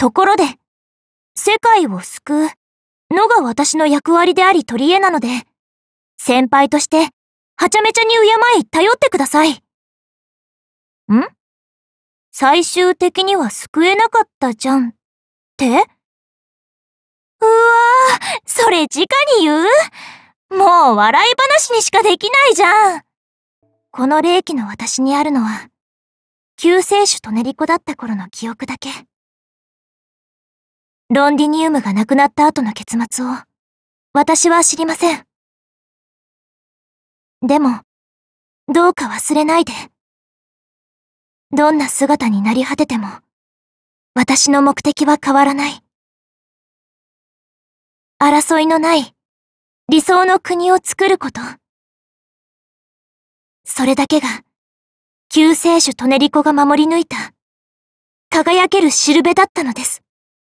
ところで、世界を救うのが私の役割であり取り柄なので、先輩として、はちゃめちゃに敬い頼ってください。ん最終的には救えなかったじゃん。ってうわぁ、それ直に言うもう笑い話にしかできないじゃん。この霊気の私にあるのは、救世主と練り子だった頃の記憶だけ。ロンディニウムが亡くなった後の結末を、私は知りません。でも、どうか忘れないで。どんな姿になり果てても、私の目的は変わらない。争いのない理想の国を作ること。それだけが、救世主トネリコが守り抜いた、輝けるしるべだったのです。